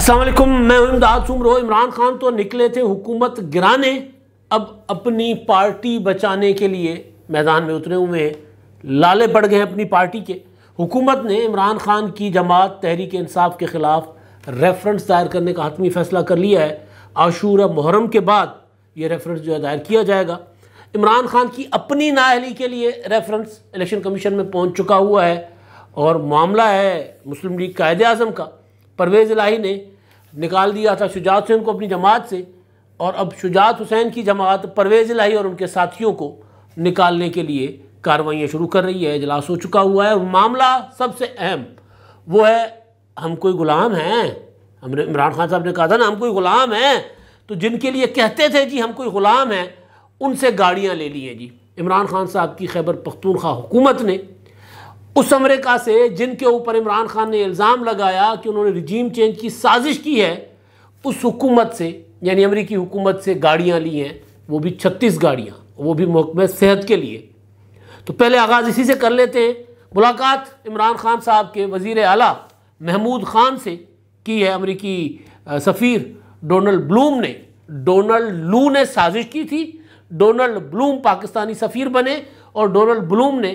असलम मैं इमदाद सुमरो इमरान खान तो निकले थे हुकूमत गिराने अब अपनी पार्टी बचाने के लिए मैदान में उतरे हुए हैं लाले पड़ गए अपनी पार्टी के हुकूमत ने इमरान खान की जमात तहरीक इंसाफ के ख़िलाफ़ रेफरेंस दायर करने का हतमी फ़ैसला कर लिया है आशूर मुहर्रम के बाद ये रेफरेंस जो है दायर किया जाएगा इमरान खान की अपनी नाअहली के लिए रेफरेंस इलेक्शन कमीशन में पहुँच चुका हुआ है और मामला है मुस्लिम लीग कायद अजम का परवेज़ इलाही ने निकाल दिया था शुजात हुसैन को अपनी जमात से और अब शुजात हुसैन की जमात परवेज़ इलाही और उनके साथियों को निकालने के लिए कार्रवाइयाँ शुरू कर रही है इजलास हो चुका हुआ है और मामला सबसे अहम वो है हम कोई ग़ुलाम हैं हमने इमरान खान साहब ने कहा था ना हम कोई ग़ुलाम हैं तो जिनके लिए कहते थे जी हम कोई ग़ुलाम हैं उनसे गाड़ियाँ ले ली हैं जी इमरान खान साहब की खैबर पख्तूनख्वा हुकूमत ने उस अमरीका से जिनके ऊपर इमरान खान ने इल्ज़ाम लगाया कि उन्होंने रिजीम चेंज की साजिश की है उस हुकूमत से यानी अमरीकी हुकूमत से गाड़ियाँ ली हैं वो भी छत्तीस गाड़ियाँ वो भी महकमे सेहत के लिए तो पहले आगाज़ इसी से कर लेते हैं मुलाकात इमरान खान साहब के वज़ी अला महमूद खान से की है अमरीकी सफ़ीर डोनल्ड ब्लूम ने डोनल्ड लू ने साजिश की थी डोनल्ड ब्लूम पाकिस्तानी सफ़ीर बने और डोनल्ड ब्लूम ने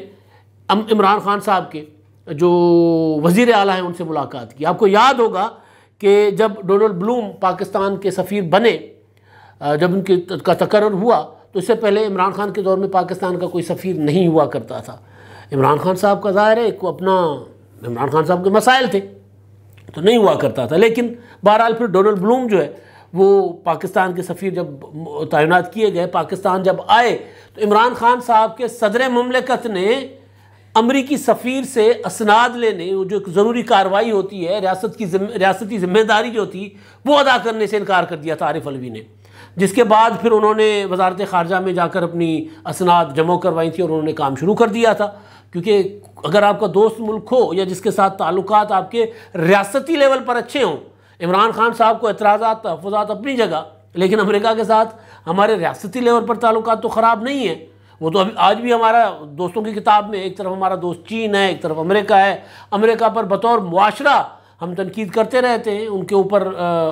इमरान खान साहब के जो वज़ी अल हैं उनसे मुलाकात की आपको याद होगा कि जब डोनल्ड ब्लूम पाकिस्तान के सफ़ीर बने जब उनके का तकर हुआ तो इससे पहले इमरान खान के दौर में पाकिस्तान का कोई सफ़ीर नहीं हुआ करता था इमरान खान साहब का ज़ाहिर है एक अपना इमरान खान साहब के मसाइल थे तो नहीं हुआ करता था लेकिन बहरहाल फिर डोनल्ड ब्लूम जो है वो पाकिस्तान के सफ़ीर जब तैनात किए गए पाकिस्तान जब आए तो इमरान खान साहब के सदर ममलिकत ने अमरीकी सफ़ीर से असनाद लेने जो एक ज़रूरी कार्रवाई होती है रियासत की जिम, रियासती जिम्मेदारी जो थी वो अदा करने से इनकार कर दिया था आरिफ अलवी ने जिसके बाद फिर उन्होंने वजारत ख़ारजा में जाकर अपनी असनाद जमा करवाई थी और उन्होंने काम शुरू कर दिया था क्योंकि अगर आपका दोस्त मुल्क हो या जिसके साथ ताल्लुक आपके रियासती लेवल पर अच्छे हों इमरान खान साहब को एतराज़ा तहफात अपनी जगह लेकिन अमरीका के साथ हमारे रियासती लेवल पर ताल्लुक तो ख़राब नहीं है वो तो अभी आज भी हमारा दोस्तों की किताब में एक तरफ हमारा दोस्त चीन है एक तरफ अमेरिका है अमेरिका पर बतौर मुआरा हम तनकीद करते रहते हैं उनके ऊपर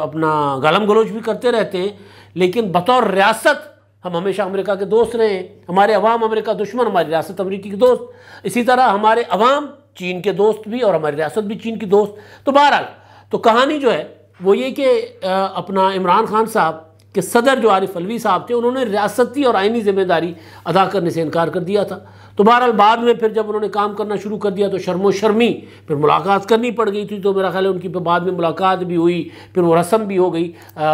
अपना गलम गलोच भी करते रहते हैं लेकिन बतौर रियासत हम हमेशा अमेरिका के दोस्त रहे हैं हमारे अवाम अमेरिका दुश्मन हमारी रियासत अमरीकी के दोस्त इसी तरह हमारे अवाम चीन के दोस्त भी और हमारी रियासत भी चीन की दोस्त तो बहरहाल तो कहानी जो है वो ये कि अपना इमरान खान साहब कि सदर जो आरिफ अलवी साहब थे उन्होंने रियासती और आइनी ज़िम्मेदारी अदा करने से इनकार कर दिया था तो बहरहाल बाद में फिर जब उन्होंने काम करना शुरू कर दिया तो शर्मो शर्मी फिर मुलाकात करनी पड़ गई थी तो मेरा ख्याल है उनकी फिर बाद में मुलाकात भी हुई फिर वो रस्म भी हो गई आ,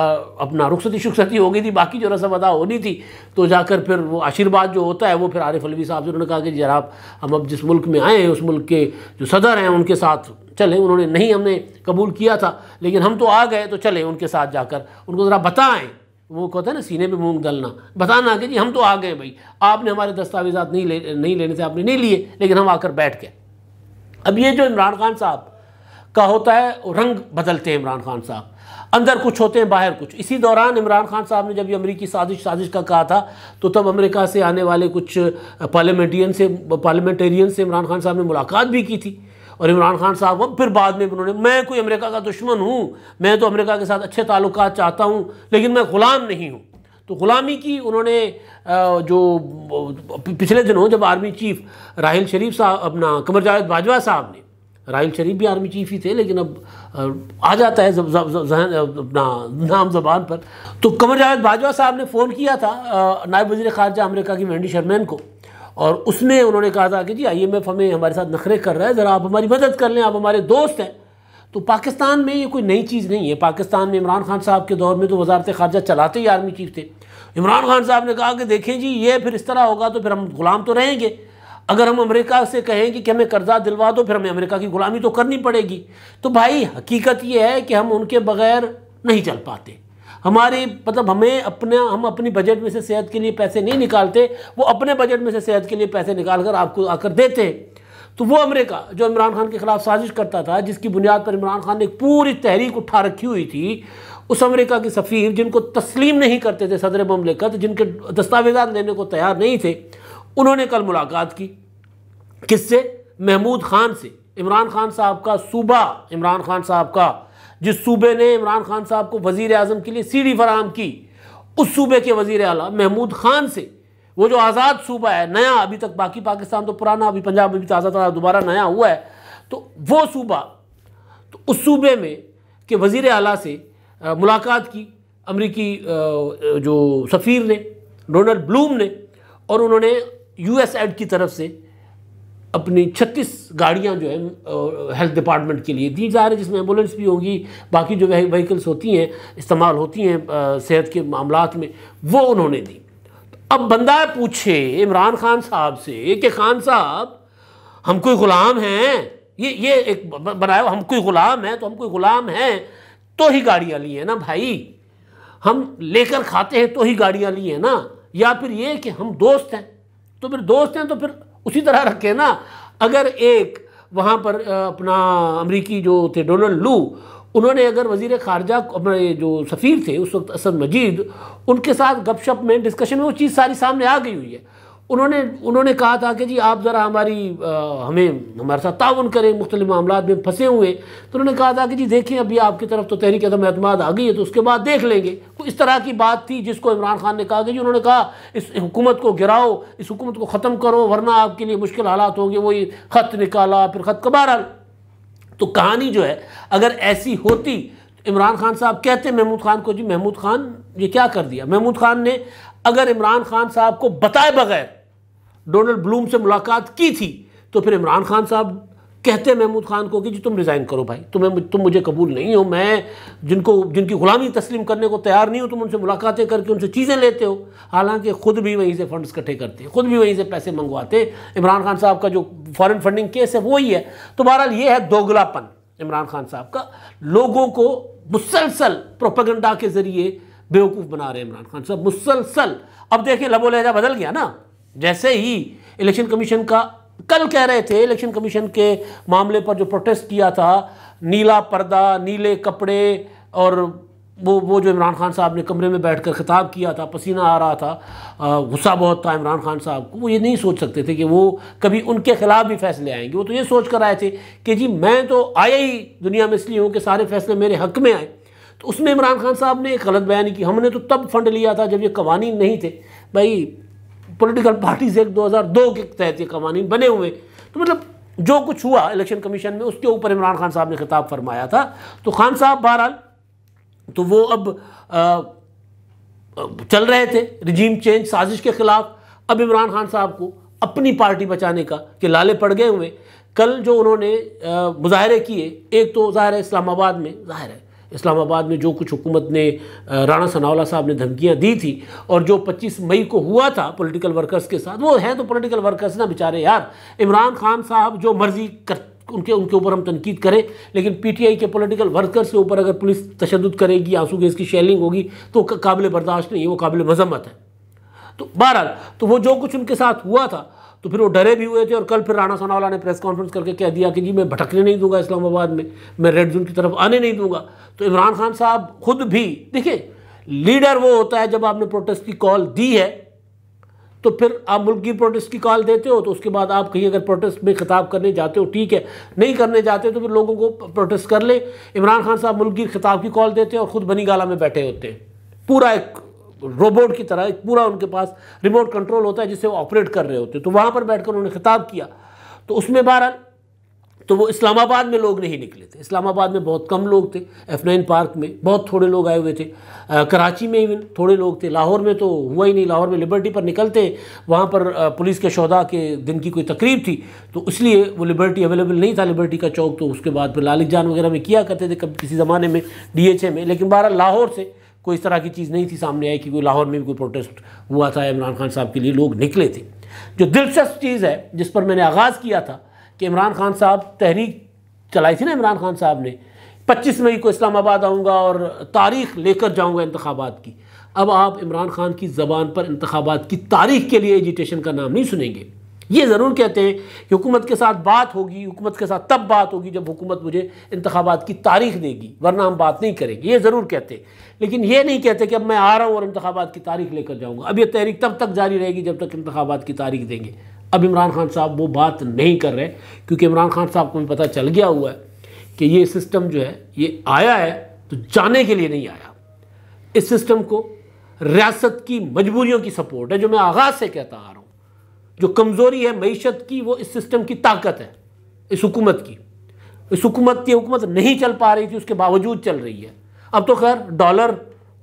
अपना रुखसती शुखसती हो गई थी बाकी जो रस्म अदा होनी थी तो जाकर फिर वो आशीर्वाद जो होता है वो फिर आरिफ अलवी साहब से उन्होंने कहा कि जरा हम अब जिस मुल्क में आए हैं उस मुल्क के जो सदर हैं उनके साथ चले उन्होंने नहीं हमने कबूल किया था लेकिन हम तो आ गए तो चले उनके साथ जाकर उनको ज़रा बताएँ वो कहते हैं ना सीने पे मूंग दलना बताना कि जी हम तो आ गए भाई आपने हमारे दस्तावेजा नहीं ले नहीं लेने थे आपने नहीं लिए लेकिन हम आकर बैठ गए अब ये जो इमरान खान साहब का होता है रंग बदलते हैं इमरान खान साहब अंदर कुछ होते हैं बाहर कुछ इसी दौरान इमरान खान साहब ने जब ये अमरीकी साजिश साजिश का कहा था तो तब अमेरिका से आने वाले कुछ पार्लियामेंटियन से पार्लियामेंटेरियन से इमरान खान साहब ने मुलाकात भी की थी और इमरान खान साहब वो फिर बाद में उन्होंने मैं कोई अमेरिका का दुश्मन हूँ मैं तो अमेरिका के साथ अच्छे ताल्लुक चाहता हूँ लेकिन मैं ग़ुलाम नहीं हूँ तो ग़ुलामी की उन्होंने जो पिछले दिनों जब आर्मी चीफ राहल शरीफ साहब अपना कमर जावेद बाजवा साहब ने राहल शरीफ भी आर्मी चीफ ही थे लेकिन अब आ जाता है जहन अपना नाम जबान पर तो कमर जावेद बाजवा साहब ने फ़ोन किया था नायब वजी खारजा अमेरिका की मैंडी शर्मैन को और उसमें उन्होंने कहा था कि जी आईएमएफ हमें हमारे साथ नखरे कर रहा है ज़रा आप हमारी मदद कर लें आप हमारे दोस्त हैं तो पाकिस्तान में ये कोई नई चीज़ नहीं है पाकिस्तान में इमरान खान साहब के दौर में तो वजारत खारजा चलाते ही आर्मी चीफ थे इमरान खान साहब ने कहा कि देखें जी ये फिर इस तरह होगा तो फिर हम गुलाम तो रहेंगे अगर हम अमेरिका से कहें कि, कि हमें कर्जा दिलवा दो फिर हमें अमेरिका की गुलामी तो करनी पड़ेगी तो भाई हकीकत ये है कि हम उनके बगैर नहीं चल पाते हमारी मतलब हमें अपने हम अपनी बजट में से सेहत के लिए पैसे नहीं निकालते वो अपने बजट में से सेहत के लिए पैसे निकाल कर आपको आकर देते तो वो अमेरिका जो इमरान खान के खिलाफ साजिश करता था जिसकी बुनियाद पर इमरान खान ने एक पूरी तहरीक उठा रखी हुई थी उस अमेरिका के सफ़ीर जिनको तस्लीम नहीं करते थे सदर ममलिकत जिनके दस्तावेजा लेने को तैयार नहीं थे उन्होंने कल मुलाकात की किससे महमूद खान से इमरान खान साहब का सूबा इमरान खान साहब का जिस सूबे ने इमरान खान साहब को वजीर अजम के लिए सीढ़ी फराहम की उस सूबे के वजीर अला महमूद खान से वो जो आज़ाद सूबा है नया अभी तक बाकी पाकिस्तान तो पुराना अभी पंजाब अभी तो आज़ाद दोबारा नया हुआ है तो वो सूबा तो उस सूबे में के वजीर अला से आ, मुलाकात की अमरीकी जो सफ़ीर ने डोनल्ड ब्लूम ने और उन्होंने यू एस एड की तरफ से अपनी छत्तीस गाड़ियाँ जो है हेल्थ डिपार्टमेंट के लिए दी जा रही है जिसमें एम्बुलेंस भी होगी बाकी जो वहीकल्स होती हैं इस्तेमाल होती हैं सेहत के मामला में वो उन्होंने दी अब बंदा पूछे इमरान खान साहब से कि खान साहब हम कोई ग़ुलाम हैं ये ये एक बनाया हम कोई ग़ुलाम हैं तो हम कोई ग़ुलाम हैं तो ही गाड़ियाँ ली हैं ना भाई हम लेकर खाते हैं तो ही गाड़ियाँ ली हैं ना या फिर ये कि हम दोस्त हैं तो फिर दोस्त हैं तो फिर उसी तरह रखे ना अगर एक वहाँ पर अपना अमरीकी जो थे डोनाल्ड लू उन्होंने अगर वजीर खारजा अपने जो सफ़ीर थे उस वक्त असद मजीद उनके साथ गपशप में डिस्कशन में वो चीज़ सारी सामने आ गई हुई है उन्होंने उन्होंने कहा था कि जी आप ज़रा हमारी आ, हमें हमारे साथ ताउन करें मुख्तलि मामला में फंसे हुए तो उन्होंने कहा था कि जी देखें अभी आपकी तरफ तो तहरीक अदम अतमाद आ गई है तो उसके बाद देख लेंगे तो इस तरह की बात थी जिसको इमरान खान ने कहा कि जी उन्होंने कहा इस हुकूमत को गिराओ इस हुकूमत को ख़त्म करो वरना आपके लिए मुश्किल हालात होंगे वही ख़त निकाला फिर ख़त कबारा तो कहानी जो है अगर ऐसी होती तो इमरान खान साहब कहते महमूद खान को जी महमूद खान ये क्या कर दिया महमूद खान ने अगर इमरान खान साहब को बताए बगैर डोनाल्ड ब्लूम से मुलाकात की थी तो फिर इमरान खान साहब कहते महमूद खान को कि जी तुम रिज़ाइन करो भाई तुम्हें तुम मुझे कबूल नहीं हो मैं जिनको जिनकी ग़ुलामी तस्लीम करने को तैयार नहीं हो तुम उनसे मुलाकातें करके उनसे चीज़ें लेते हो हालांकि ख़ुद भी वहीं से फंड इकट्ठे करते खुद भी वहीं से पैसे मंगवाते इमरान खान साहब का जो फॉरन फंडिंग केस है वो ही है तो बहरहाल ये है दोगलापन इमरान खान साहब का लोगों को मुसलसल प्रोपगंडा के ज़रिए बेवकूफ़ बना रहे इमरान खान साहब मुसलसल अब देखिए लबो लहजा बदल गया ना जैसे ही इलेक्शन कमीशन का कल कह रहे थे इलेक्शन कमीशन के मामले पर जो प्रोटेस्ट किया था नीला पर्दा नीले कपड़े और वो वो जो इमरान खान साहब ने कमरे में बैठकर खिताब किया था पसीना आ रहा था गुस्सा बहुत था इमरान खान साहब को वो ये नहीं सोच सकते थे कि वो कभी उनके ख़िलाफ़ भी फैसले आएंगे वो तो ये सोच कर आए थे कि जी मैं तो आया ही दुनिया में इसलिए हूँ कि सारे फैसले मेरे हक में आए तो उसमें इमरान खान साहब ने एक गलत बयानी की हमने तो तब फंड लिया था जब ये कवानी नहीं थे भाई पॉलिटिकल पार्टीज हज़ार 2002 के तहत ये कवानी बने हुए तो मतलब जो कुछ हुआ इलेक्शन कमीशन में उसके ऊपर इमरान खान साहब ने खिताब फरमाया था तो खान साहब बहरहाल तो वो अब आ, चल रहे थे रिजीम चेंज साजिश के खिलाफ अब इमरान खान साहब को अपनी पार्टी बचाने का कि लाले पड़ गए हुए कल जो उन्होंने मुजाहरे किए एक तो ज़ाहिर है इस्लामाबाद में ज़ाहिर है इस्लामाबाद में जो कुछ हुकूमत ने राणा सनावला साहब ने धमकियां दी थी और जो 25 मई को हुआ था पॉलिटिकल वर्कर्स के साथ वो हैं तो पॉलिटिकल वर्कर्स ना बेचारे यार इमरान खान साहब जो मर्जी कर उनके उनके ऊपर हम तनकीद करें लेकिन पीटीआई के पॉलिटिकल वर्कर्स के ऊपर अगर पुलिस तशद करेगी आंसू गैस की शेलिंग होगी तो काबिल बर्दाश्त नहीं है वो काबिल मजम्मत है तो बहरहाल तो वो जो कुछ उनके साथ हुआ था तो फिर वो डरे भी हुए थे और कल फिर राणा सोनावाला ने प्रेस कॉन्फ्रेंस करके कह दिया कि जी मैं भटकने नहीं दूंगा इस्लामाबाद में मैं रेड जोन की तरफ आने नहीं दूंगा तो इमरान खान साहब खुद भी देखिए लीडर वो होता है जब आपने प्रोटेस्ट की कॉल दी है तो फिर आप मुल्क की प्रोटेस्ट की कॉल देते हो तो उसके बाद आप कहीं अगर प्रोटेस्ट में खिताब करने जाते हो ठीक है नहीं करने जाते तो फिर लोगों को प्रोटेस्ट कर ले इमरान खान साहब मुल्क की खिताब की कॉल देते हैं और ख़ुद बनी गाला में बैठे होते हैं पूरा एक रोबोट की तरह एक पूरा उनके पास रिमोट कंट्रोल होता है जिससे वो ऑपरेट कर रहे होते हैं तो वहाँ पर बैठकर उन्होंने खिताब किया तो उसमें बहरहाल तो वो इस्लामाबाद में लोग नहीं निकले थे इस्लामाबाद में बहुत कम लोग थे एफ नाइन पार्क में बहुत थोड़े लोग आए हुए थे आ, कराची में इवन थोड़े लोग थे लाहौर में तो हुआ ही नहीं लाहौर में लिबर्टी पर निकलते वहाँ पर आ, पुलिस के शहदा के दिन की कोई तकरीब थी तो इसलिए वो लिबर्टी अवेलेबल नहीं था लिबर्टी का चौक तो उसके बाद फिर लालिक जान वगैरह में किया करते थे कभी किसी ज़माने में डी में लेकिन बहरहाल लाहौर से कोई इस तरह की चीज़ नहीं थी सामने आई कि कोई लाहौर में भी कोई प्रोटेस्ट हुआ था इमरान खान साहब के लिए लोग निकले थे जो दिलचस्प चीज़ है जिस पर मैंने आगाज़ किया था कि इमरान खान साहब तहरीक चलाई थी ना इमरान खान साहब ने पच्चीस मई को इस्लामाबाद आऊँगा और तारीख लेकर जाऊँगा इंतबात की अब आप इमरान खान की ज़बान पर इंतबात की तारीख के लिए एजिटेशन का नाम नहीं सुनेंगे ये ज़रूर कहते हैं कि हुकूमत के साथ बात होगी हुकूमत के साथ तब बात होगी जब हुकूमत मुझे इंतबात की तारीख देगी वरना हम बात नहीं करेंगे ये ज़रूर कहते हैं लेकिन ये नहीं कहते कि अब मैं आ रहा हूँ और इंतबात की तारीख लेकर जाऊँगा अब यह तहरीक तब तक जारी रहेगी जब तक इंतबात की तारीख देंगे अब इमरान खान साहब वो बात नहीं कर रहे क्योंकि इमरान खान साहब को भी पता चल गया हुआ है कि ये सिस्टम जो है ये आया है तो जाने के लिए नहीं आया इस सिस्टम को रियासत की मजबूरियों की सपोर्ट है जो मैं आगाज़ से कहता आ रहा हूँ जो कमज़ोरी है मीशत की वो इस सिस्टम की ताकत है इस हुकूमत की इस हुकूमत की हुकूमत नहीं चल पा रही थी उसके बावजूद चल रही है अब तो खैर डॉलर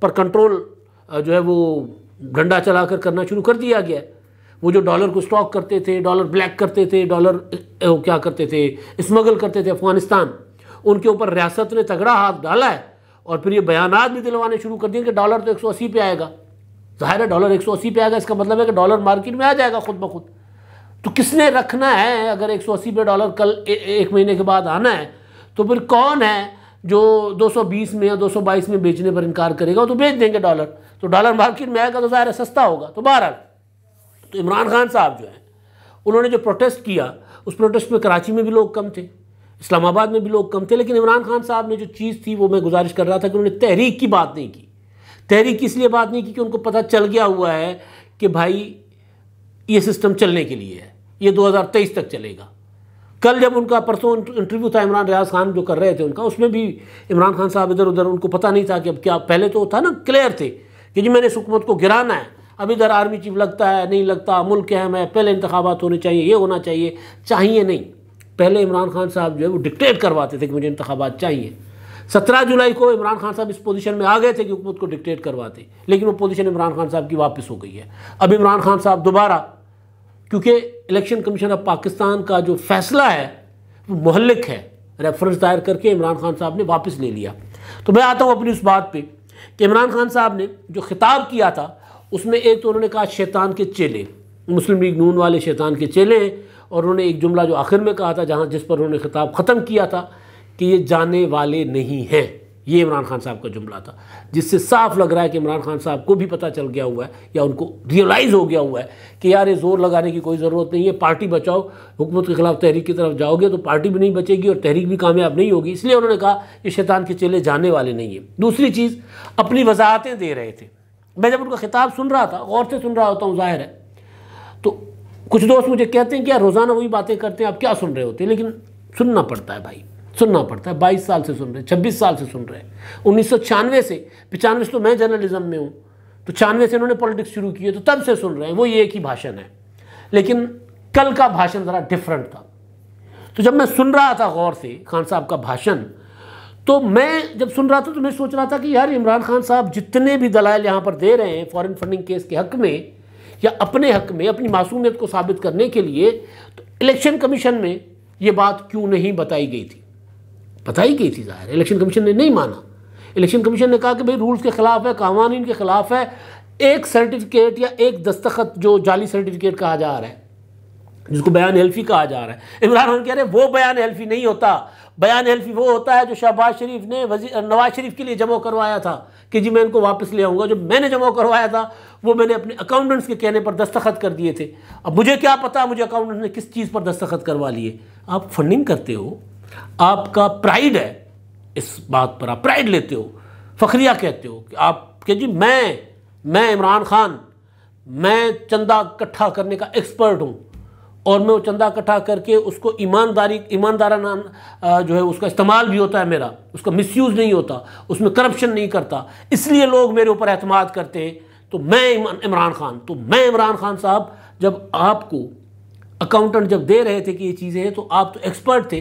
पर कंट्रोल जो है वो डंडा चला कर करना शुरू कर दिया गया है वो जो डॉलर को स्टॉक करते थे डॉलर ब्लैक करते थे डॉलर क्या करते थे स्मगल करते थे अफगानिस्तान उनके ऊपर रियासत ने तगड़ा हाथ डाला है और फिर ये बयान भी दिलवाने शुरू कर दिए कि डॉलर तो 180 पे आएगा ज़ाहिर है डॉलर 180 पे आ गया इसका मतलब है कि डॉलर मार्केट में आ जाएगा खुद ब खुद तो किसने रखना है अगर 180 पे डॉलर कल ए, एक महीने के बाद आना है तो फिर कौन है जो 220 में या 222 में बेचने पर इनकार करेगा तो बेच देंगे डॉलर तो डॉलर मार्केट में आएगा तो ज़ाहिर है सस्ता होगा तो बहरहाल तो इमरान खान साहब जो हैं उन्होंने जो प्रोटेस्ट किया उस प्रोटेस्ट में कराची में भी लोग कम थे इस्लामाबाद में भी लोग कम थे लेकिन इमरान खान साहब ने जो चीज़ थी वो मैं गुजारिश कर रहा था कि उन्होंने तहरीक की बात नहीं की तहरीक इसलिए बात नहीं की कि उनको पता चल गया हुआ है कि भाई ये सिस्टम चलने के लिए है ये 2023 तक चलेगा कल जब उनका परसों इंटरव्यू था इमरान रियाज खान जो कर रहे थे उनका उसमें भी इमरान खान साहब इधर उधर उनको पता नहीं था कि अब क्या पहले तो था ना क्लियर थे कि जी मैंने इस हुकूमत को गिराना है अब इधर आर्मी चीफ लगता है नहीं लगता मुल्क है मैं पहले इंतबात होने चाहिए ये होना चाहिए चाहिए नहीं पहले इमरान खान साहब जो है वो डिक्टेट करवाते थे कि मुझे इंतबात चाहिए सत्रह जुलाई को इमरान खान साहब इस पोजीशन में आ गए थे कि हुकूमत को डिक्टेट करवाते लेकिन वो पोजीशन इमरान खान साहब की वापस हो गई है अब इमरान खान साहब दोबारा क्योंकि इलेक्शन कमीशन ऑफ पाकिस्तान का जो फैसला है वो महलिक है रेफरेंस दायर करके इमरान खान साहब ने वापस ले लिया तो मैं आता हूँ अपनी उस बात पर कि इमरान खान साहब ने जो खिताब किया था उसमें एक तो उन्होंने कहा शैतान के चेले मुस्लिम लीग नून वाले शैतान के चेले हैं और उन्होंने एक जुमला जो आखिर में कहा था जहाँ जिस पर उन्होंने खिताब ख़त्म किया था कि ये जाने वाले नहीं हैं ये इमरान खान साहब का जुमला था जिससे साफ लग रहा है कि इमरान खान साहब को भी पता चल गया हुआ है या उनको रियलाइज़ हो गया हुआ है कि यार ये जोर लगाने की कोई ज़रूरत नहीं है पार्टी बचाओ हुकूमत के खिलाफ तहरीक की तरफ जाओगे तो पार्टी भी नहीं बचेगी और तहरीक भी कामयाब नहीं होगी इसलिए उन्होंने कहा कि शैतान के चेले जाने वाले नहीं हैं दूसरी चीज़ अपनी वजाहतें दे रहे थे मैं जब उनका खिताब सुन रहा था गौर से सुन रहा होता हूँ ज़ाहिर है तो कुछ दोस्त मुझे कहते हैं कि यार रोज़ाना वही बातें करते हैं आप क्या सुन रहे होते हैं लेकिन सुनना पड़ता है भाई सुनना पड़ता है बाईस साल से सुन रहे हैं छब्बीस साल से सुन रहे हैं उन्नीस से पचानवे से तो मैं जर्नलिज्म में हूँ तो छानवे से इन्होंने पॉलिटिक्स शुरू की है तो तब से सुन रहे हैं वो ये एक ही भाषण है लेकिन कल का भाषण ज़रा डिफरेंट था तो जब मैं सुन रहा था गौर से खान साहब का भाषण तो मैं जब सुन रहा था तो मैं सोच रहा था कि यार इमरान खान साहब जितने भी दलाल यहाँ पर दे रहे हैं फॉरेन फंडिंग केस के हक में या अपने हक में अपनी मासूमियत को साबित करने के लिए तो इलेक्शन कमीशन में ये बात क्यों नहीं बताई गई थी पता ही की थी ज़ाहिर इलेक्शन कमीशन ने नहीं माना इलेक्शन कमीशन ने कहा कि भाई रूल्स के ख़िलाफ़ है कानून के ख़िलाफ़ है एक सर्टिफिकेट या एक दस्तखत जो जाली सर्टिफिकेट कहा जा रहा है जिसको बयान हेल्फी कहा जा रहा है इमरान खान कह रहे हैं वो बयान हेल्फी नहीं होता बयान हेल्फी वो होता है जो शहबाज शरीफ ने वजी नवाज शरीफ के लिए जमा करवाया था कि जी मैं इनको वापस ले आऊँगा जो मैंने जमा करवाया था वो मैंने अपने अकाउंटेंट्स के कहने पर दस्तखत कर दिए थे अब मुझे क्या पता मुझे अकाउंटेंट्स ने किस चीज़ पर दस्तखत करवा लिए आप फंडिंग करते हो आपका प्राइड है इस बात पर आप प्राइड लेते हो फखरिया कहते हो कि आप कि जी मैं मैं इमरान खान मैं चंदा इकट्ठा करने का एक्सपर्ट हूँ और मैं वो चंदा इकट्ठा करके उसको ईमानदारी ईमानदाराना जो है उसका इस्तेमाल भी होता है मेरा उसका मिसयूज़ नहीं होता उसमें करप्शन नहीं करता इसलिए लोग मेरे ऊपर अहतमाद करते हैं तो मैं इमरान खान तो मैं इमरान खान साहब जब आपको अकाउंटेंट जब दे रहे थे कि ये चीज़ें हैं तो आप तो एक्सपर्ट थे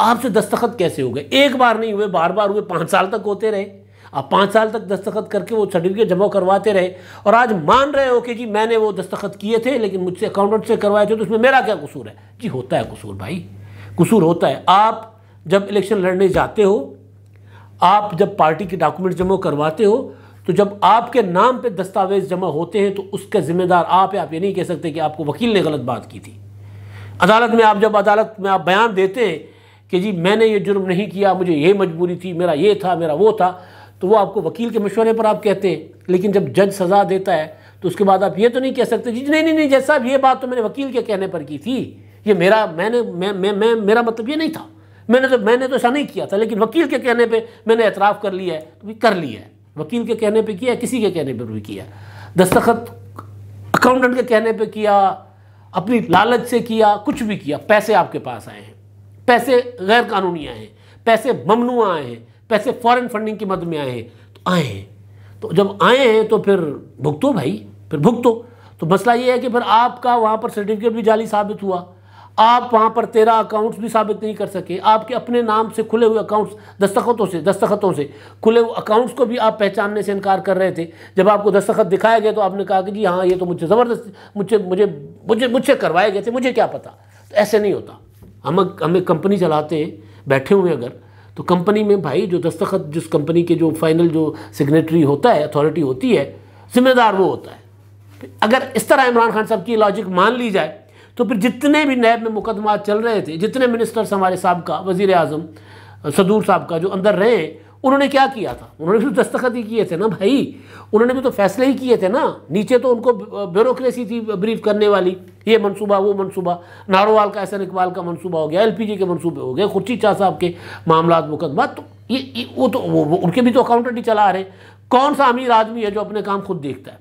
आपसे दस्तखत कैसे हो गए एक बार नहीं हुए बार बार हुए पाँच साल तक होते रहे आप पाँच साल तक दस्तखत करके वो सर्टिफिकेट जमा करवाते रहे और आज मान रहे हो कि जी मैंने वो दस्तखत किए थे लेकिन मुझसे अकाउंटेंट से करवाए थे तो उसमें मेरा क्या कसूर है जी होता है कसूर भाई कसूर होता है आप जब इलेक्शन लड़ने जाते हो आप जब पार्टी के डॉक्यूमेंट जमा करवाते हो तो जब आपके नाम पे दस्तावेज जमा होते हैं तो उसके जिम्मेदार आप है आप ये नहीं कह सकते कि आपको वकील ने गलत बात की थी अदालत में आप जब अदालत में आप बयान देते हैं कि जी मैंने ये जुर्म नहीं किया मुझे ये मजबूरी थी मेरा ये था मेरा वो था तो वो आपको वकील के मशवरे पर आप कहते हैं लेकिन जब जज सज़ा देता है तो उसके बाद आप ये तो नहीं कह सकते जी नहीं नहीं नहीं जज साहब ये बात तो मैंने वकील के कहने पर की थी ये मेरा मैंने मैं मैं मैं मेरा मतलब ये नहीं था मैंने तो मैंने तो ऐसा नहीं किया था लेकिन वकील के कहने पर मैंने एतराफ़ कर लिया है तो भी कर लिया है वकील के कहने पर किया किसी के कहने पर भी किया दस्तखत अकाउंटेंट के कहने पर किया अपनी लालच से किया कुछ भी किया पैसे आपके पास आए हैं पैसे गैर कानूनी आए हैं पैसे ममनू आए हैं पैसे फॉरेन फंडिंग की मद में आए हैं तो आए हैं तो जब आए हैं तो फिर भुगतो भाई फिर भुगतो तो मसला ये है कि फिर आपका वहाँ पर सर्टिफिकेट भी जाली साबित हुआ आप वहाँ पर तेरह अकाउंट्स भी साबित नहीं कर सके आपके अपने नाम से खुले हुए अकाउंट्स दस्तखतों से दस्तखतों से खुले हुए अकाउंट्स को भी आप पहचानने से इनकार कर रहे थे जब आपको दस्तखत दिखाया गया तो आपने कहा कि जी हाँ ये तो मुझे ज़बरदस्त मुझे मुझे मुझे मुझसे करवाए गए थे मुझे क्या पता तो ऐसे नहीं होता हम हम एक कंपनी चलाते हैं बैठे हुए अगर तो कंपनी में भाई जो दस्तखत जिस कंपनी के जो फाइनल जो सिग्नेटरी होता है अथॉरिटी होती है जिम्मेदार वो होता है अगर इस तरह इमरान खान साहब की लॉजिक मान ली जाए तो फिर जितने भी नैब में मुकदमा चल रहे थे जितने मिनिस्टर्स हमारे साहब का वजीर अजम सदूर साहब का जो अंदर रहे हैं उन्होंने क्या किया था उन्होंने भी तो दस्तखत ही किए थे ना भाई उन्होंने भी तो फैसले ही किए थे ना नीचे तो उनको ब्यूरोक्रेसी थी ब्रीफ करने वाली ये मनसूबा वो मनसूबा नारोवाल का एहसन इकबाल का मनसूबा हो गया एलपीजी के मनसूबे हो गए खुर्ची शाह साहब के मामला मुकदमा तो ये, ये वो तो वो, वो, उनके भी तो अकाउंटेंट ही चला रहे कौन सा अमीर आदमी है जो अपने काम खुद देखता है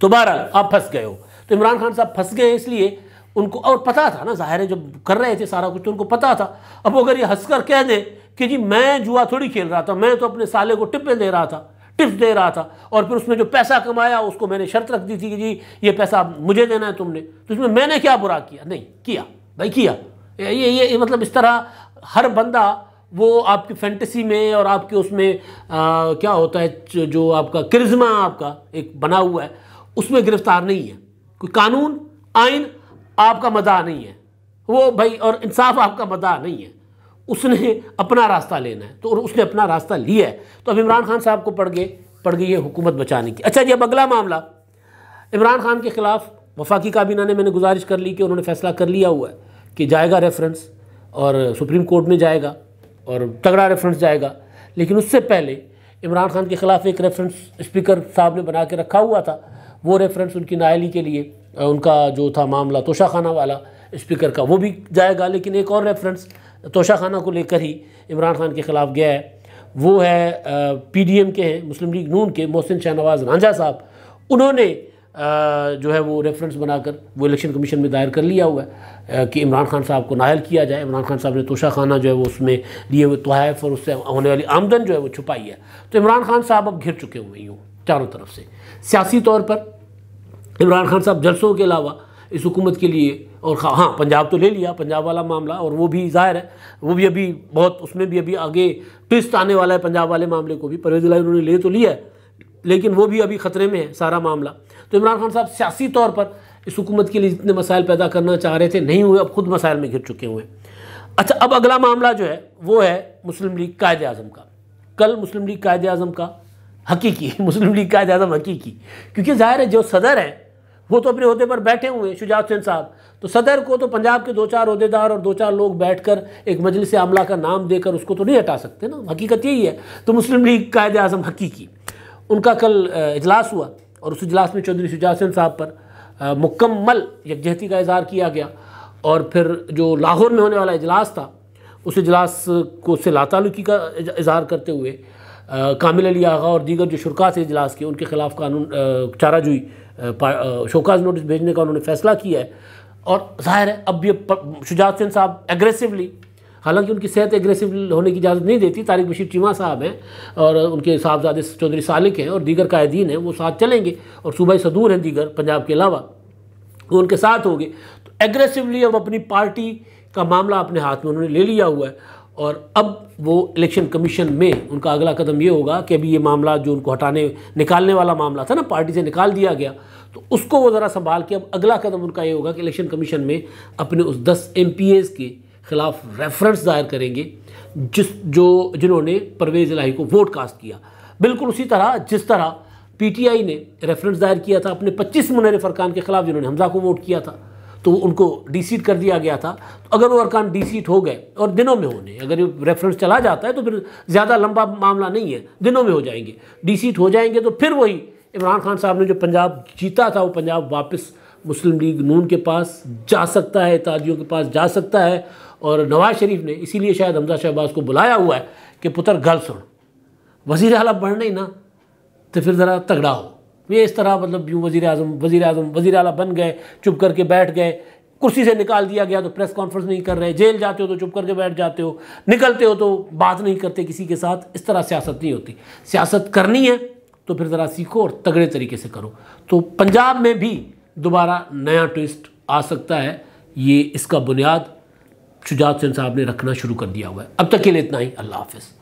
दोबारा तो आप फंस गए हो तो इमरान खान साहब फंस गए इसलिए उनको और पता था ना जाहिर है जब कर रहे थे सारा कुछ तो उनको पता था अब अगर ये हंसकर कह दें कि जी मैं जुआ थोड़ी खेल रहा था मैं तो अपने साले को टिपें दे रहा था टिप्स दे रहा था और फिर उसमें जो पैसा कमाया उसको मैंने शर्त रख दी थी कि जी ये पैसा मुझे देना है तुमने तो इसमें मैंने क्या बुरा किया नहीं किया भाई किया ये ये, ये मतलब इस तरह हर बंदा वो आपकी फैंटेसी में और आपके उसमें आ, क्या होता है जो आपका करिज्मा आपका एक बना हुआ है उसमें गिरफ्तार नहीं है कोई कानून आइन आपका मदा नहीं है वो भाई और इंसाफ आपका मदा नहीं है उसने अपना रास्ता लेना है तो उसने अपना रास्ता लिया है तो अब इमरान खान साहब को पड़ गए पड़ गई है हुकूमत बचाने की अच्छा जी अब अगला मामला इमरान खान के ख़िलाफ़ वफाकी काबीना ने मैंने गुजारिश कर ली कि उन्होंने फैसला कर लिया हुआ है कि जाएगा रेफरेंस और सुप्रीम कोर्ट में जाएगा और तगड़ा रेफरेंस जाएगा लेकिन उससे पहले इमरान खान के ख़िलाफ़ एक रेफरेंस स्पीकर साहब ने बना के रखा हुआ था वो रेफरेंस उनकी नायली के लिए उनका जो था मामला तोशाखाना वाला स्पीकर का वो भी जाएगा लेकिन एक और रेफरेंस तोशा खाना को लेकर ही इमरान खान के ख़िलाफ़ गया है वो है पी डी एम के हैं मुस्लिम लीग नून के मोहसिन शाहनवाज रांझा साहब उन्होंने जो है वो रेफरेंस बनाकर वो इलेक्शन कमीशन में दायर कर लिया हुआ है कि इमरान खान साहब को नायल किया जाए इमरान खान साहब ने तोशा खाना जो है वो उसमें लिए हुए तोहफ और उससे होने वाली आमदन जो है वो छुपाई है तो इमरान खान साहब अब घिर चुके हुए यूँ चारों तरफ से सियासी तौर पर इमरान खान साहब जलसों के अलावा इस हुकूमत के लिए और हाँ पंजाब तो ले लिया पंजाब वाला मामला और वो भी जाहिर है वो भी अभी बहुत उसमें भी अभी आगे ट्विस्ट आने वाला है पंजाब वाले मामले को भी परवेज लाई उन्होंने ले तो लिया है लेकिन वो भी अभी खतरे में है सारा मामला तो इमरान खान साहब सियासी तौर पर इस हुकूमत के लिए जितने मसाइल पैदा करना चाह रहे थे नहीं हुए अब खुद मसाइल में घिर चुके हुए अच्छा अब अगला मामला जो है वो है मुस्लिम लीग कायद अजम का कल मुस्लिम लीग कायद अजम का हकीकी मुस्लिम लीग कायद अजम हकीकी क्योंकि जाहिर है जो सदर हैं वो तो अपने अहदे पर बैठे हुए हैं शुजात हुसैन साहब तो सदर को तो पंजाब के दो चार अहदेदार और दो चार लोग बैठकर एक मजलिस अमला का नाम देकर उसको तो नहीं हटा सकते ना हकीकत यही है तो मुस्लिम लीग कायद अजम हकीकी उनका कल इजलास हुआ और उस इजलास में चौधरी सुजासन साहब पर मुकम्मल यकजहती का इजहार किया गया और फिर जो लाहौर में होने वाला इजलास था उस इजलास को से लातालुकी का इजहार करते हुए आ, कामिल अली आगा और दीगर जो शुरुआत से इजलास किए उनके खिलाफ कानून चाराजुई शोकाज नोटिस भेजने का उन्होंने फैसला किया है और जाहिर है अब ये शुजात सिंह साहब एग्रेसिवली हालांकि उनकी सेहत एग्रेसिव होने की इजाज़त नहीं देती तारिक बशीर चीमा साहब हैं और उनके साहबजादे चौधरी सालिक हैं और दीगर कायदीन हैं वो साथ चलेंगे और सुबह सदूर हैं दीगर पंजाब के अलावा वो उनके साथ होंगे तो एग्रेसिवली अब अपनी पार्टी का मामला अपने हाथ में उन्होंने ले लिया हुआ है और अब वो इलेक्शन कमीशन में उनका अगला कदम ये होगा कि अभी ये मामला जो उनको हटाने निकालने वाला मामला था ना पार्टी से निकाल दिया गया तो उसको वो ज़रा संभाल के अब अगला कदम उनका ये होगा कि इलेक्शन कमीशन में अपने उस दस एम के खिलाफ रेफरेंस दायर करेंगे जिस जो जिन्होंने परवेज़ इलाही को वोट कास्ट किया बिल्कुल उसी तरह जिस तरह पीटीआई ने रेफरेंस दायर किया था अपने 25 मुनर फरकान के खिलाफ जिन्होंने हमजा को वोट किया था तो उनको डिसीट कर दिया गया था तो अगर वो अरकान डिसीट हो गए और दिनों में होने अगर ये रेफरेंस चला जाता है तो फिर ज़्यादा लंबा मामला नहीं है दिनों में हो जाएंगे डिसीट हो जाएंगे तो फिर वही इमरान खान साहब ने जो पंजाब जीता था वो पंजाब वापस मुस्लिम लीग नून के पास जा सकता है ताजियों के पास जा सकता है और नवाज शरीफ ने इसीलिए शायद हमजा शहबाज को बुलाया हुआ है कि पुत्र गल सुन वज़ी अला बढ़ नहीं ना तो फिर ज़रा तगड़ा हो ये इस तरह मतलब यूँ वज़ी अजम वज़ी अजम वज़ी अला बन गए चुप करके बैठ गए कुर्सी से निकाल दिया गया तो प्रेस कॉन्फ्रेंस नहीं कर रहे जेल जाते हो तो चुप करके बैठ जाते हो निकलते हो तो बात नहीं करते किसी के साथ इस तरह सियासत नहीं होती सियासत करनी है तो फिर ज़रा सीखो और तगड़े तरीके से करो तो पंजाब में भी दोबारा नया ट्विस्ट आ सकता है ये इसका बुनियाद शुजात सिंह साहब ने रखना शुरू कर दिया हुआ है अब तक के लिए इतना ही अल्लाह हाफिज़